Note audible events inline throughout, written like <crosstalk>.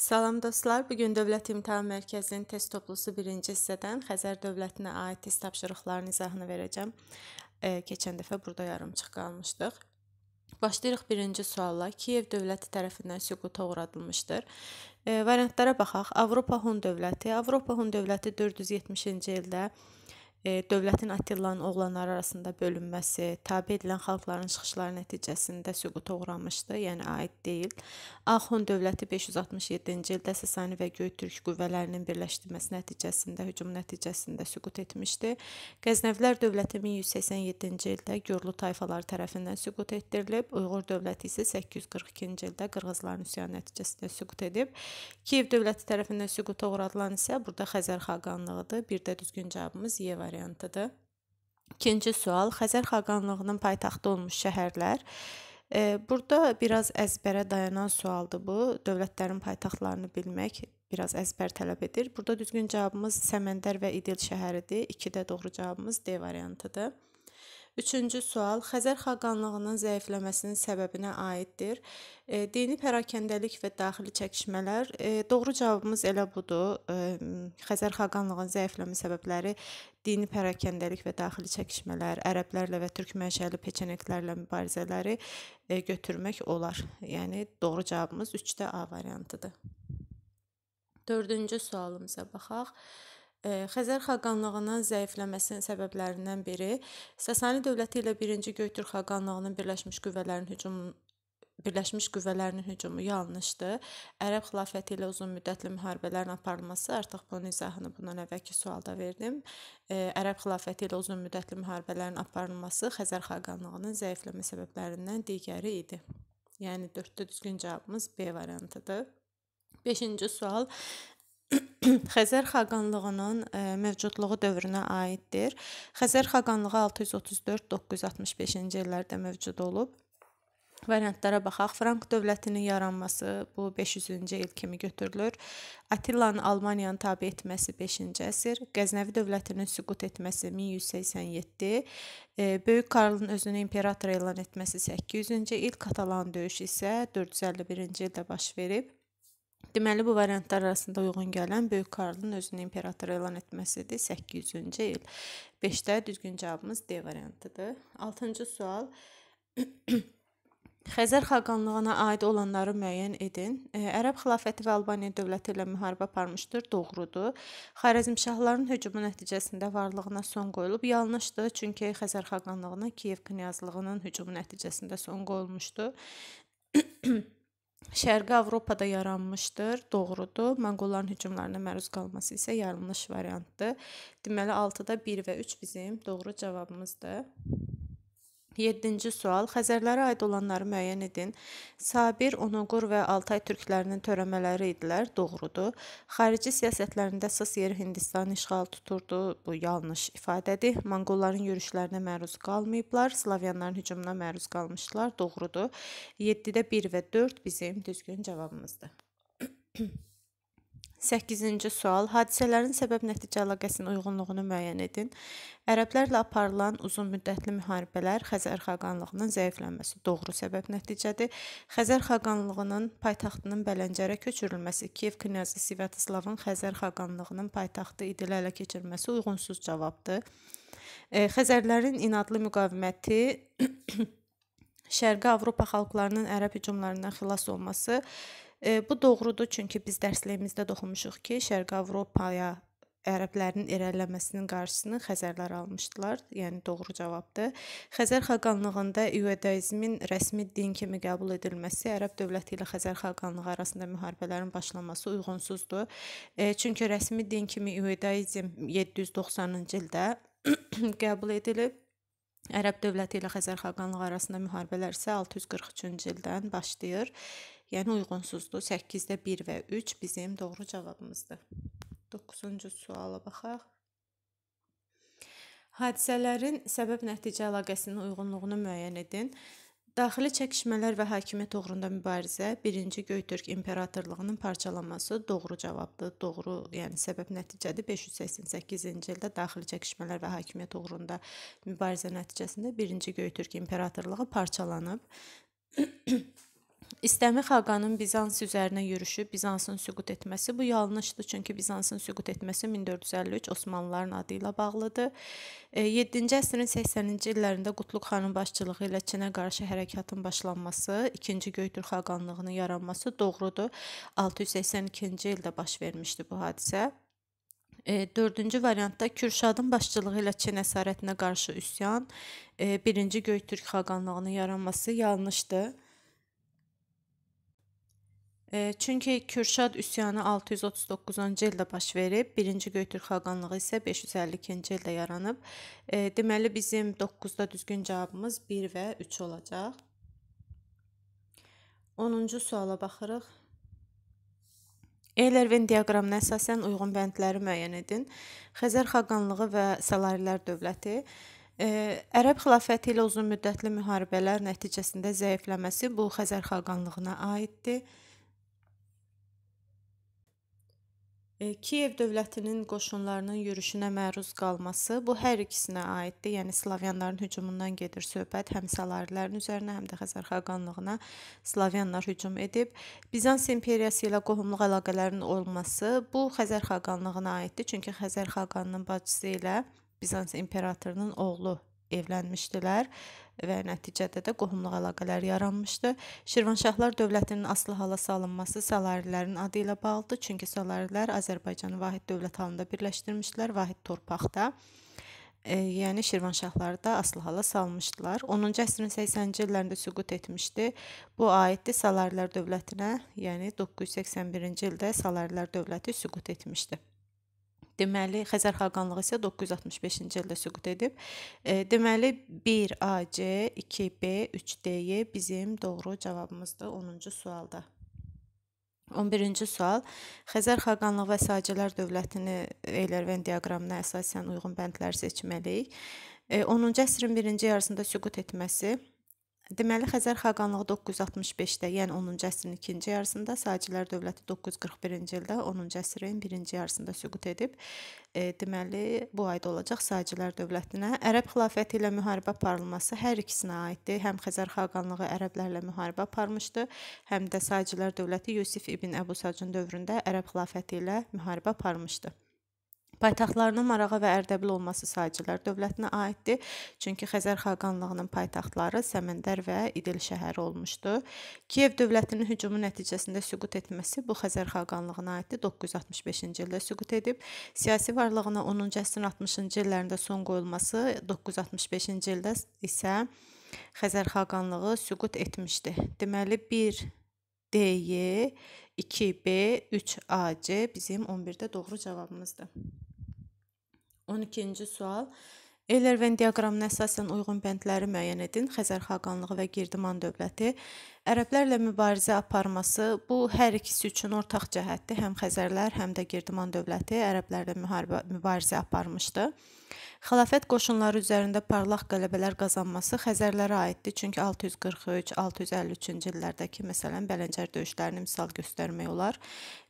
Salam dostlar, bu gün Dövlət İmtahan Mərkəzinin test toplusu 1-ci hissədən Xəzər dövlətinə aid test tapşırıqlarının izahını verəcəm. E, keçən dəfə burada yarımçıq qalmışdıq. Başlayırıq birinci sualla. Kiyev dövləti tərəfindən süquta uğradılmışdır. E, variantlara baxaq. Avropa Hun dövləti. Avropa Hun dövləti 470-ci ildə dövlətin Attilanın oğlanları arasında bölünməsi, tabe edilən xalqların çıxışları nəticəsində süquta uğramışdı, yəni aid deyil. Axon dövləti 567-ci ildə Sasani və Göytürk qüvvələrinin birləşdirməsi nəticəsində hücum nəticəsində süqut etmişdi. Qəznəvilər dövləti 1187-ci ildə Gürlü tayfaları tərəfindən süqut etdirilib, Uyğur dövləti isə 842-ci ildə qırğızların üsyanı nəticəsində süqut edib. Kiyev dövləti tərəfindən süquta uğradılan isə burada Xəzər xaqanlığıdır. Bir də düzgün cavabımız Yeva variantıdır. İkinci sual, Xəzər xaqanlığının paytaxtı olmuş şəhərlər. Burada biraz əzbərə dayanan sualdır bu. Dövlətlərin paytaxtlarını bilmək biraz əzbər tələb edir. Burada düzgün cavabımız Səməndər və İdil şəhəridir. 2-də doğru cavabımız D variantıdır. Üçüncü sual Xəzər xaqanlığının zəifləməsinin səbəbinə aiddir. E, dini pərakəndəlik və daxili çəkişmələr. E, doğru cavabımız elə budur. E, Xəzər xaqanlığının zəifləmə səbəbləri dini pərakəndəlik və daxili çəkişmələr, ərəblərlə və türk mənşəli peçeniklərlə mübarizələri e, götürmək olar. Yəni doğru cavabımız 3-də A variantıdır. 4-cü sualımıza baxaq. Xəzər xaqanlığının zəifləməsinin səbəblərindən biri Sasani dövləti ilə 1-ci Göytürk xaqanlığının birləşmiş qüvvələrin hücumu Birləşmiş qüvvələrinin hücumu yanlışdı. Ərəb xilafəti ilə uzunmüddətli müharibələrin aparılması, artıq bunun izahını bundan əvvəlki sualda verdim. Ərəb xilafəti ilə uzunmüddətli müharibələrin aparılması Xəzər xaqanlığının zəifləmə səbəblərindən digəri idi. Yəni 4-də düzgün cavabımız B variantıdır. 5-ci sual <coughs> Xəzər xaqanlığının e, mövcudluğu dövrünə aiddir. Xəzər xaqanlığı 634-965-ci illərdə mövcud olub. Variantlara baxaq. Frank dövlətinin yaranması bu 500-cü il kimi götürülür. Attilanın Almaniyanı tabe etməsi 5-ci əsr, Qəznəvi dövlətinin süqut etməsi 1187, e, Böyük Karlın özünü imperator elan etməsi 800-cü il, Katalan döyüşü isə 451-ci ildə baş verib. Deməli bu variantlar arasında uyğun gələn Böyük Karlın özünü imperator elan etməsidir. 800-cü il. 5-də düzgün cavabımız D variantıdır. 6-cı sual. <clears throat> Xəzər xaqanlığına aid olanları müəyyən edin. E, Ərəb xilafəti və Albaniya dövləti ilə müharibə aparmışdır, doğrudur. Xarəzmşahların hücumu nəticəsində varlığına son qoyulub, yanlışdır, çünki Xəzər xaqanlığına Kiyev knyazlığının hücumu nəticəsində son qoyulmuşdu. <clears throat> Şərqi Avropada yaranmışdır, doğrudur. Monqolların hücumlarına məruz qalması isə yanlış variantdır. Deməli 6-da 1 və 3 bizim doğru cavabımızdır. 7-ci sual. Xəzərlərə aid olanları müəyyən edin. Sabir, Onoqur və Altay türklərinin törəmələri idilər. Doğrudur. Xarici siyasətlərində əsas yeri Hindistan işğal tuturdu. Bu yanlış ifadədir. Monqolların yürüşlərinə məruz qalmayıblar. Slavyanların hücumuna məruz qalmışlar. Doğrudur. 7-də 1 və 4 bizim düzgün cavabımızdır. 8-ci sual. Hadisələrin səbəb-nəticə əlaqəsinin uyğunluğunu müəyyən edin. Ərəblərlə aparılan uzun müddətli müharibələr Xəzər xaqanlığının zəiflənməsi doğru səbəb-nəticədir. Xəzər xaqanlığının paytaxtının Bələncərə köçürülməsi, Kiyev knyazı Sviatoslavın Xəzər xaqanlığının paytaxtı İdilə ələ keçirməsi uyğunsuz cavabdır. E, Xəzərlərin inadlı müqaviməti <coughs> Şərqi Avropa xalqlarının ərəb hücumlarından xilas olması E, bu doğrudur, çünki biz dərsliyimizdə toxunmuşuq ki, Şərqi Avropaya ərəblərin irəliləməsinin qarşısını Xəzərlər almışdılar. Yəni doğru cavabdır. Xəzər xaqanlığında İudaizmin rəsmi din kimi qəbul edilməsi ərəb dövləti ilə Xəzər xaqanlığı arasında müharibələrin başlaması uyğunsuzdur. E, çünki rəsmi din kimi İudaizm 790-cı ildə <clears throat> qəbul edilib. Ərəb dövləti ilə Xəzər xaqanlığı arasında müharibələr isə 643-cü ildən başlayır. Yəni uyğunsuzdur. 8-də 1 və 3 bizim doğru cavabımızdır. 9-cu suala baxaq. Hadisələrin səbəb-nəticə əlaqəsinin uyğunluğunu müəyyən edin. Daxili çəkişmələr və hakimiyyət uğrunda mübarizə 1-ci Göytürk imperatorluğunun parçalanması doğru cavabdır. Doğru, yəni səbəb nəticədir. 588-ci ildə daxili çəkişmələr və hakimiyyət uğrunda mübarizə nəticəsində 1-ci Göytürk imperatorluğu parçalanıb. İstəmi xaqanın Bizans üzərinə yürüşü, Bizansın süqut etməsi bu yanlışdır, çünki Bizansın süqut etməsi 1453 Osmanlıların adı ilə bağlıdır. 7-ci e, əsrin 80-ci illərində Qutluq xanın başçılığı ilə Çinə qarşı hərəkatın başlanması, 2-ci Göytürk xaqanlığının yaranması doğrudur. 682-ci ildə baş vermişdi bu hadisə. 4-cü e, variantda Kürşadın başçılığı ilə Çin əsarətinə qarşı üsyan, 1-ci e, Göytürk xaqanlığının yaranması yanlışdır. Çünki Kürşad üsyanı 639-cu ildə baş verib, 1-ci Göytürk xaqanlığı isə 552-ci ildə yaranıb. Deməli bizim 9-da düzgün cavabımız 1 və 3 olacaq. 10-cu suala baxırıq. Eylervin diaqramına əsasən uyğun bəndləri müəyyən edin. Xəzər xaqanlığı və Salarilər dövləti Ə, Ərəb xilafəti ilə uzunmüddətli müharibələr nəticəsində zəifləməsi bu Xəzər xaqanlığına aiddir. E, Kiyev dövlətinin qoşunlarının yürüşünə məruz qalması bu hər ikisinə aiddir. Yəni slavyanların hücumundan gedir söhbət, həm Salarilərin üzərinə, həm də Xəzər xaqanlığına slavyanlar hücum edib. Bizans imperiyası ilə qohumluq əlaqələrinin olması bu Xəzər xaqanlığına aiddir. Çünki Xəzər xaqanının bacısı ilə Bizans imperatorunun oğlu evlənmişdilər və nəticədə də qohumluq əlaqələri yaranmışdı. Şirvanşahlar dövlətinin asılı hala salınması Salarilərin adı ilə bağlıdır, çünki Salarilər Azərbaycanı vahid dövlət halında birləşdirmişdilər, vahid torpaqda. E, yəni Şirvanşahları da asılı hala salmışdılar. 10-cu əsrin 80-ci illərində süqut etmişdi. Bu aiddir Salarilər dövlətinə, yəni 981-ci ildə Salarilər dövləti süqut etmişdi. Deməli, Xəzər xaqanlığı isə 965-ci ildə süqut edib. E, deməli, 1AC, 2B, 3DY bizim doğru cavabımızdır 10-cu sualda. 11-ci sual. Xəzər xaqanlığı və Sacilər dövlətini Eylerven diaqramına əsasən uyğun bəndlər seçməliyik. 10-cu e, əsrin 1-ci yarısında süqut etməsi Deməli Xəzər xaqanlığı 965-də, yəni 10-cu əsrin ikinci yarısında, Sacilər dövləti 941-ci ildə, 10-cu əsrin birinci yarısında süqut edib. E, deməli bu aid olacaq Sacilər dövlətinə. Ərəb xilafəti ilə müharibə aparılması hər ikisinə aiddir. Həm Xəzər xaqanlığı ərəblərlə müharibə aparmışdı, həm də Sacilər dövləti Yusif ibn Əbu Sacın dövründə Ərəb xilafəti ilə müharibə aparmışdı. Paytaxtlarının Marağa və Ərdəbil olması Sacilər dövlətinə aiddir. Çünki Xəzər xaqanlığının paytaxtları Səməndər və İdil şəhəri olmuşdu. Kiyev dövlətinin hücumu nəticəsində süqut etməsi bu Xəzər xaqanlığına aiddir. 965-ci ildə süqut edib. Siyasi varlığına 10-cu əsrin 60-cı illərində son qoyulması 965-ci ildə isə Xəzər xaqanlığı süqut etmişdi. Deməli 1 DY, 2B, 3AC bizim 11-də doğru cavabımızdır. 12-ci sual. Ellerven diaqramına əsasən uyğun bəndləri müəyyən edin. Xəzər xaqanlığı və Girdiman dövləti ərəblərlə mübarizə aparması bu hər ikisi üçün ortaq cəhətdir. Həm Xəzərlər, həm də Girdiman dövləti ərəblərlə müharibə mübarizə aparmışdı. Xilafət qoşunları üzərində parlaq qələbələr qazanması Xəzərlərə aiddir, çünki 643-653-cü illərdəki məsələn Bələncər döyüşlərini misal göstərmək olar.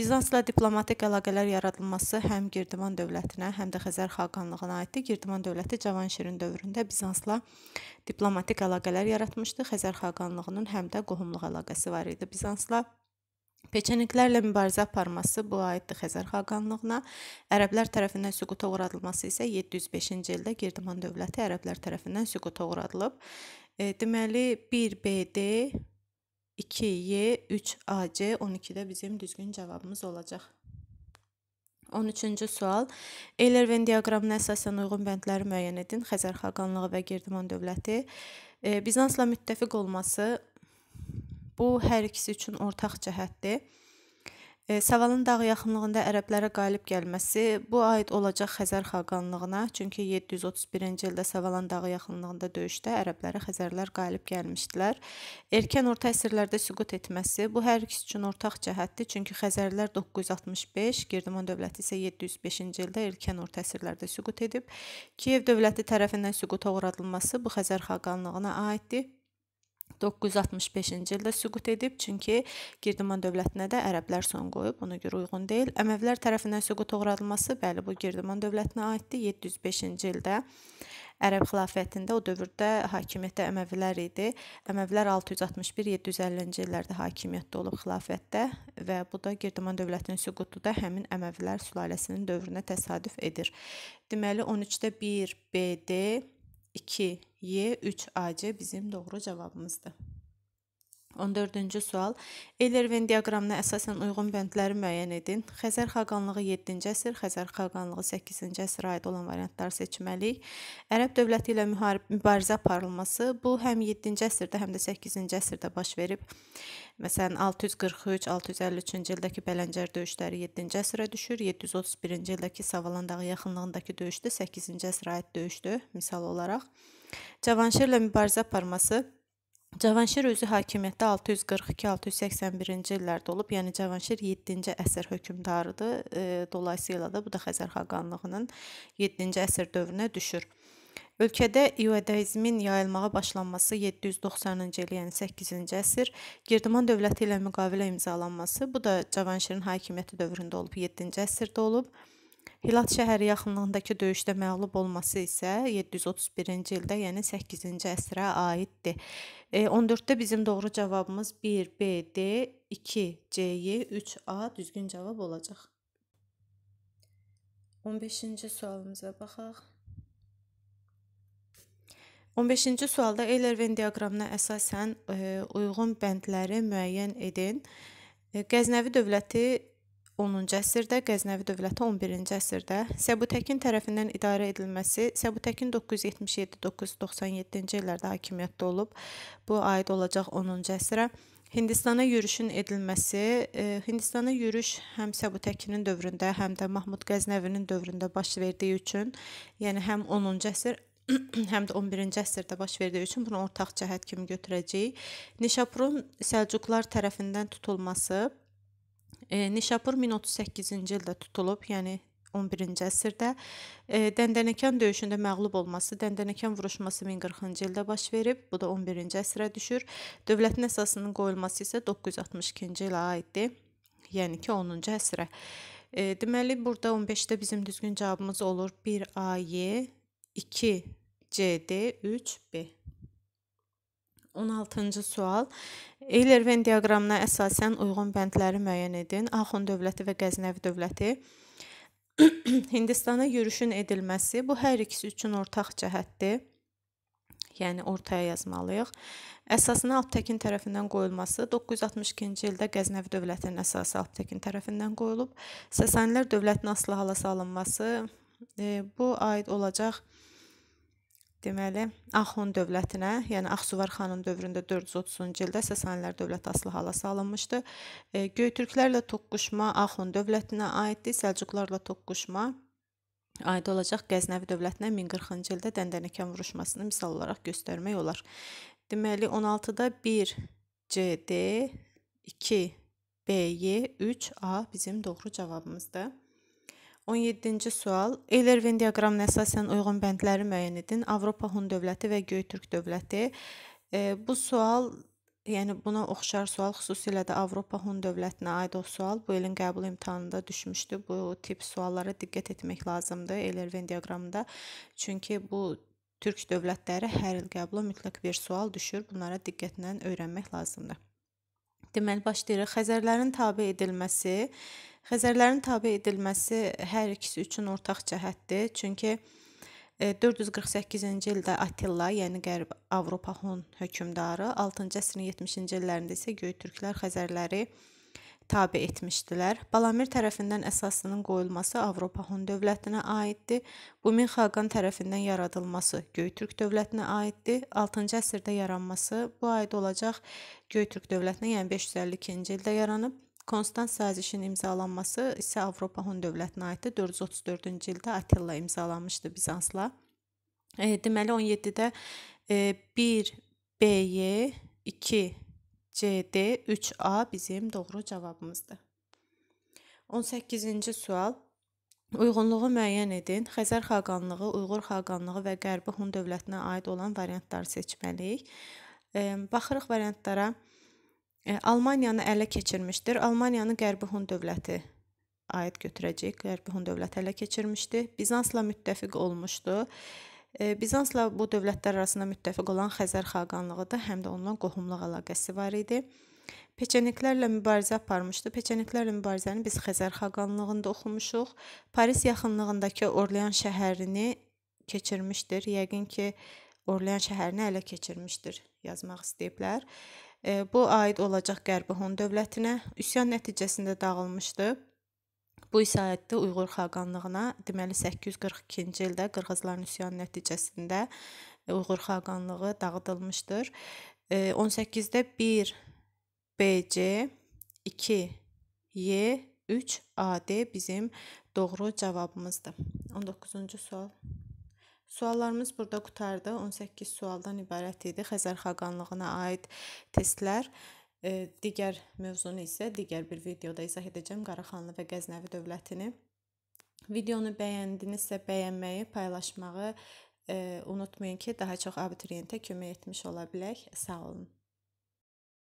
Bizansla diplomatik əlaqələr yaradılması həm Girdiman dövlətinə, həm də Xəzər xaqanlığına aiddir. Girdiman dövləti Cavanşirin dövründə Bizansla diplomatik əlaqələr yaratmışdı. Xəzər xaqanlığının həm də qohumluq əlaqəsi var idi Bizansla. Peçeniklərlə mübarizə aparması bu aiddir Xəzər xaqanlığına, ərəblər tərəfindən süquta uğradılması isə 705-ci ildə Girdiman dövləti ərəblər tərəfindən süquta uğradılıb. E, deməli 1BD 2Y 3AC 12-də bizim düzgün cavabımız olacaq. 13-cü sual. Eylerven diaqramına əsasən uyğun bəndləri müəyyən edin. Xəzər xaqanlığı və Girdiman dövləti e, Bizansla müttəfiq olması Bu hər ikisi üçün ortaq cəhətdir. E, Savalın dağ yaxınlığında ərəblərə qalib gəlməsi bu aid olacaq Xəzər xaqanlığına, çünki 731-ci ildə Savalan dağı yaxınlığında döyüşdə ərəblərə Xəzərlər qalib gəlmişdilər. Erkən orta əsrlərdə süqut etməsi bu hər ikisi üçün ortaq cəhətdir, çünki Xəzərlər 965, Girdiman dövləti isə 705-ci ildə erkən orta əsrlərdə süqut edib. Kiyev dövləti tərəfindən süquta uğradılması bu Xəzər xaqanlığına aiddir. 965-ci ildə süqut edib, çünki Girdiman dövlətinə də ərəblər son qoyub, ona görə uyğun deyil. Əməvilər tərəfindən süqut uğradılması, bəli, bu Girdiman dövlətinə aiddir. 705-ci ildə Ərəb xilafətində o dövrdə hakimiyyətdə Əməvilər idi. Əməvilər 661-750-ci illərdə hakimiyyətdə olub xilafətdə və bu da Girdiman dövlətinin süqutu da həmin Əməvilər sülaləsinin dövrünə təsadüf edir. Deməli 13-də 1 BD 2Y 3AC bizim doğru cevabımızdı. 14-cü sual. Ellervin diaqramına əsasən uyğun bəndləri müəyyən edin. Xəzər xaqanlığı 7-ci əsr, Xəzər xaqanlığı 8-ci əsrə aid olan variantları seçməliyik. Ərəb dövləti ilə mübarizə aparılması bu həm 7-ci əsrdə, həm də 8-ci əsrdə baş verib. Məsələn, 643-653-cü ildəki Bələncər döyüşləri 7-ci əsrə düşür, 731-ci ildəki Savalan dağı yaxınlığındakı döyüşdə 8-ci əsrə aid döyüşdür, misal olaraq. Cavanşirlə mübarizə aparması Cavanşir özü hakimiyyətdə 642-681-ci illərdə olub, yəni Cavanşir 7-ci əsr hökmdarıdır. E, dolayısıyla da bu da Xəzər xaqanlığının 7-ci əsr dövrünə düşür. Ölkədə iyudaizmin yayılmağa başlanması 790-cı il, yəni 8-ci əsr, Girdiman dövləti ilə müqavilə imzalanması, bu da Cavanşirin hakimiyyəti dövründə olub, 7-ci əsrdə olub. Hilat şəhəri yaxınlığındakı döyüşdə məğlub olması isə 731-ci ildə, yəni 8-ci əsrə aiddir. 14-də e, bizim doğru cavabımız 1 BD, 2 CY, 3 A düzgün cavab olacaq. 15-ci sualımıza baxaq. 15-ci sualda Eyler-Ven diaqramına əsasən e, uyğun bəndləri müəyyən edin. E, Qəznəvi dövləti 10-cu əsrdə, Qəznəvi dövləti 11-ci əsrdə Səbutəkin tərəfindən idarə edilməsi Səbutəkin 977-997-ci illərdə hakimiyyətdə olub. Bu aid olacaq 10-cu əsrə. Hindistana yürüşün edilməsi, e, Hindistana yürüş həm Səbutəkinin dövründə, həm də Mahmud Qəznəvinin dövründə baş verdiyi üçün, yəni həm 10-cu əsr <clears throat> həm də 11-ci əsrdə baş verdiyi üçün bunu ortaq cəhət kimi götürəcəyik. Nişapurun Səlcuqlar tərəfindən tutulması E, Nişapur 1038-ci ildə tutulub, yəni 11-ci əsrdə e, Dəndənəkan döyüşündə məğlub olması, Dəndənəkan vuruşması 1040-cı ildə baş verib. Bu da 11-ci əsrə düşür. Dövlətin əsasının qoyulması isə 962-ci ilə aiddir. Yəni ki, 10-cu əsrə. E, deməli, burada 15-də bizim düzgün cavabımız olur 1AY, 2CD, 3B. 16-cı sual. Eyler-Ven diaqramına əsasən uyğun bəndləri müəyyən edin. Axund dövləti və Qəznəvi dövləti. <clears throat> Hindistana yürüşün edilməsi bu hər ikisi üçün ortaq cəhətdir. Yəni ortaya yazmalıyıq. Əsasına Aptekin tərəfindən qoyulması 962-ci ildə Qəznəvi dövlətinin əsası Aptekin tərəfindən qoyulub. Səsanilər dövlətinin asılı hala salınması e, bu aid olacaq deməli Axon dövlətinə, yəni Axsuvar xanın dövründə 430-cu ildə Sasanilər dövləti asılı hala salınmışdı. E, Göytürklərlə toqquşma Axon dövlətinə aiddir, Səlcuqlarla toqquşma aid olacaq Qəznəvi dövlətinə 1040-cı ildə Dəndənəkən vuruşmasını misal olaraq göstərmək olar. Deməli 16-da 1 CD 2 BY 3 A bizim doğru cavabımızdır. 17-ci sual. Eylerven diaqramına əsasən uyğun bəndləri müəyyən edin. Avropa Hun dövləti və Göytürk dövləti. E, bu sual, yəni buna oxşar sual, xüsusilə də Avropa Hun dövlətinə aid o sual bu ilin qəbul imtahanında düşmüşdü. Bu tip suallara diqqət etmək lazımdır Eylerven diaqramında. Çünki bu Türk dövlətləri hər il qəbula mütləq bir sual düşür. Bunlara diqqətlə öyrənmək lazımdır. Deməli başlayırıq. Xəzərlərin tabe edilməsi Xəzərlərin tabe edilməsi hər ikisi üçün ortaq cəhətdir. Çünki 448-ci e, ildə Attila, yəni Qərb Avropa Hun hökmdarı, 6-cı əsrin 70-ci illərində isə Göytürklər Xəzərləri tabe etmişdilər. Balamir tərəfindən əsasının qoyulması Avropa Hun dövlətinə aiddir. Bumin Xaqan tərəfindən yaradılması Göytürk dövlətinə aiddir. 6-cı əsrdə yaranması bu aid olacaq Göytürk dövlətinə, yəni 552-ci ildə yaranıb. Konstans sazişinin imzalanması isə Avropa Hun dövlətinə aiddir. 434-cü ildə Attila imzalanmışdı Bizansla. E, deməli 17-də e, 1 BY 2 CD 3A bizim doğru cavabımızdır. 18-ci sual. Uyğunluğu müəyyən edin. Xəzər xaqanlığı, Uyğur xaqanlığı və Qərbi Hun dövlətinə aid olan variantları seçməliyik. E, baxırıq variantlara. E, Eh, Almaniyanı ələ keçirmişdir. Almaniyanı Qərbi Hun dövləti aid götürəcək. Qərbi Hun dövləti ələ keçirmişdi. Bizansla müttəfiq olmuşdu. Eh, Bizansla bu dövlətlər arasında müttəfiq olan Xəzər xaqanlığı da həm də onunla qohumluq əlaqəsi var idi. Peçeniklərlə mübarizə aparmışdı. Peçeniklərlə mübarizəni biz Xəzər xaqanlığında oxumuşuq. Paris yaxınlığındakı Orlean şəhərini keçirmişdir. Yəqin ki, Orlean şəhərini ələ keçirmişdir yazmaq istəyiblər. Bu aid olacaq Qərbi Hun dövlətinə üsyan nəticəsində dağılmışdı. Bu isə aiddir Uyğur xaqanlığına. Deməli 842-ci ildə qırğızların üsyanı nəticəsində e, Uyğur xaqanlığı dağıdılmışdır. 18-də 1 BC 2 Y 3 AD bizim doğru cavabımızdır. 19-cu sual Suallarımız burada qutardı. 18 sualdan ibarət idi. Xəzər xaqanlığına aid testlər. E, digər mövzunu isə digər bir videoda izah edəcəm. Qaraxanlı və Qəznəvi dövlətini. Videonu bəyəndinizsə bəyənməyi, paylaşmağı e, unutmayın ki, daha çox abituriyentə kömək etmiş ola bilək. Sağ olun.